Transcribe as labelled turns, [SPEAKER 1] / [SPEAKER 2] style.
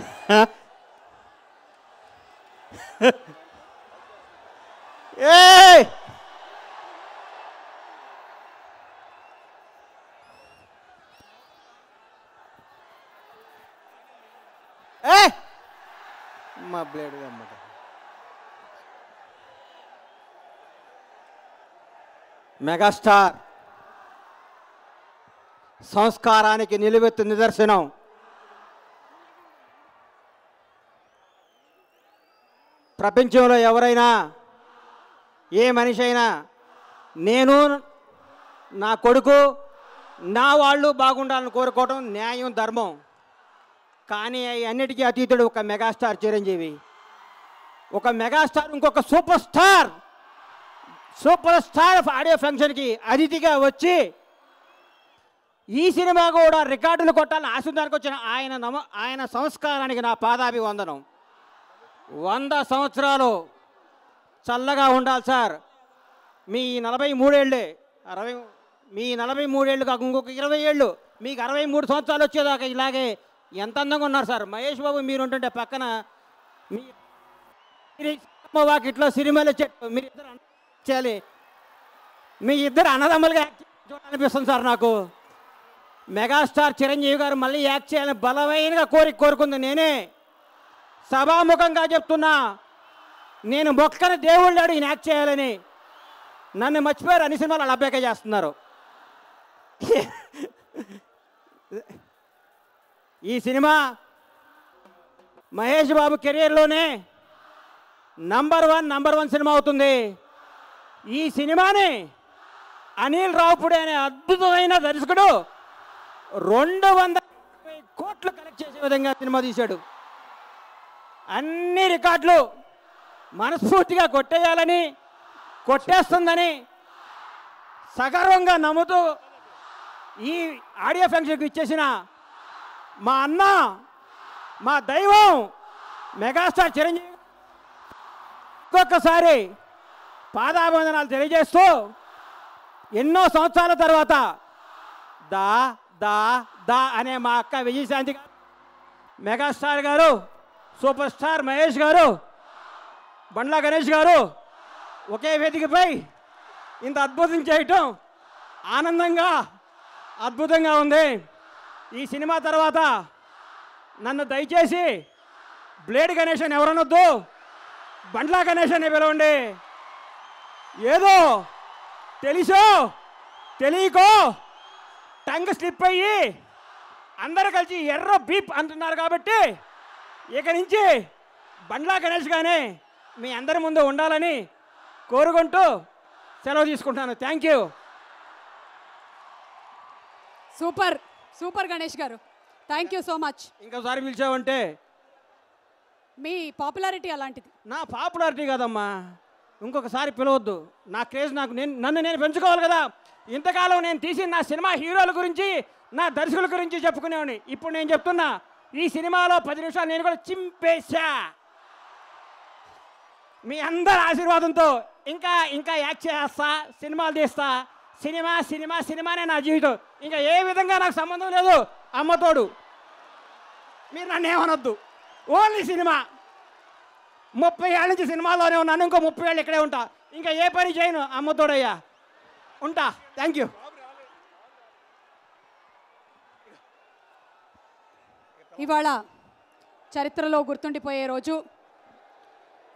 [SPEAKER 1] ए ए म blade గామట megastar సంస్కారానికి నిలువెత్తు నిదర్శనం ప్రపంచంలో ఎవరైనా ఏ మనిషి అయినా నేను నా కొడుకు నా వాళ్ళు బాగుండాలని కోరుకోవడం న్యాయం ధర్మం కానీ అన్నిటికీ అతీతుడు ఒక మెగాస్టార్ చిరంజీవి ఒక మెగాస్టార్ ఇంకొక super star super star of audio ఫంక్షన్కి అతిథిగా వచ్చి ఈ సినిమా కూడా రికార్డులు కొట్టాలని ఆశించడానికి వచ్చిన ఆయన నమ ఆయన సంస్కారానికి నా పాదాభివందనం వంద సంవత్సరాలు చల్లగా ఉండాలి సార్ మీ నలభై మూడేళ్ళే అరవై మీ నలభై మూడేళ్ళు కాక ఇంకొక ఇరవై ఏళ్ళు మీకు అరవై మూడు సంవత్సరాలు వచ్చేదాకా ఇలాగే ఎంత అందంగా ఉన్నారు సార్ మహేష్ బాబు మీరు ఉంటుంటే పక్కన మీ వాకిట్లో సిరిమల చెట్టు మీరు ఇద్దరు చేయాలి మీ ఇద్దరు అన్నదమ్ములుగా చూడాలనిపిస్తుంది సార్ నాకు మెగాస్టార్ చిరంజీవి గారు మళ్ళీ యాక్ట్ చేయాలని బలమైన కోరిక కోరుకుంది నేనే సభాముఖంగా చెప్తున్నా నేను మొక్కని దేవుళ్ళు అడిగి యాక్ట్ చేయాలని నన్ను మర్చిపోయారు అన్ని సినిమాలు వాళ్ళు చేస్తున్నారు ఈ సినిమా మహేష్ బాబు కెరీర్లోనే నంబర్ వన్ నంబర్ వన్ సినిమా అవుతుంది ఈ సినిమాని అనిల్ రావుపుడి అనే అద్భుతమైన దర్శకుడు రెండు వందల కోట్లు కలెక్ట్ చేసే విధంగా సినిమా తీశాడు అన్ని రికార్డులు మనస్ఫూర్తిగా కొట్టేయాలని కొట్టేస్తుందని సగర్వంగా నమ్ముతూ ఈ ఆడియో ఫంక్షన్కి ఇచ్చేసిన మా అన్న మా దైవం మెగాస్టార్ చిరంజీవి ఇంకొకసారి పాదాభివందనాలు తెలియజేస్తూ ఎన్నో సంవత్సరాల తర్వాత దా దా దా అనే మా అక్క విజయశాంతి గారు మెగాస్టార్ గారు సూపర్ స్టార్ మహేష్ గారు బండ్లా గణేష్ గారు ఒకే వేదికపై ఇంత అద్భుతం చేయటం ఆనందంగా అద్భుతంగా ఉంది ఈ సినిమా తర్వాత నన్ను దయచేసి బ్లేడ్ గణేష్ అని ఎవరనొద్దు బండ్లా గణేష్ అని పిలవండి ఏదో తెలుసో తెలియకో టంగ్ స్లిప్ అయ్యి అందరు కలిసి ఎర్ర బీప్ అంటున్నారు కాబట్టి ఇక నుంచి బండ్లా గణేష్ కానీ మీ అందరి ముందు ఉండాలని కోరుకుంటూ సెలవు తీసుకుంటాను thank you super super Ganesh garu thank you so much ఇంకోసారి పిలిచావంటే మీ పాపులారిటీ అలాంటిది నా పాపులారిటీ కాదమ్మా ఇంకొకసారి పిలవద్దు నా క్రేజ్ నాకు నేను నన్ను నేను పెంచుకోవాలి కదా ఇంతకాలం నేను తీసిన నా సినిమా హీరోల గురించి నా దర్శకుల గురించి చెప్పుకునేవాడిని ఇప్పుడు నేను చెప్తున్నా ఈ సినిమాలో పది నిమిషాలు నేను కూడా చింపేశా మీ అందరి ఆశీర్వాదంతో ఇంకా ఇంకా యాక్ట్ చేస్తా సినిమాలు తీస్తా సినిమా సినిమా సినిమానే నా జీవితం ఇంకా ఏ విధంగా నాకు సంబంధం లేదు అమ్మతోడు మీరు నన్ను ఏమనొద్దు ఓన్లీ సినిమా ముప్పై ఏళ్ళ నుంచి సినిమాలోనే ఉన్నాను ఇంకో ముప్పై ఏళ్ళు ఇక్కడే ఉంటా ఇంకా ఏ పని చేయను అమ్మతోడయ్యా ఉంటా థ్యాంక్ యూ ఇవాళ చరిత్రలో గుర్తుండిపోయే రోజు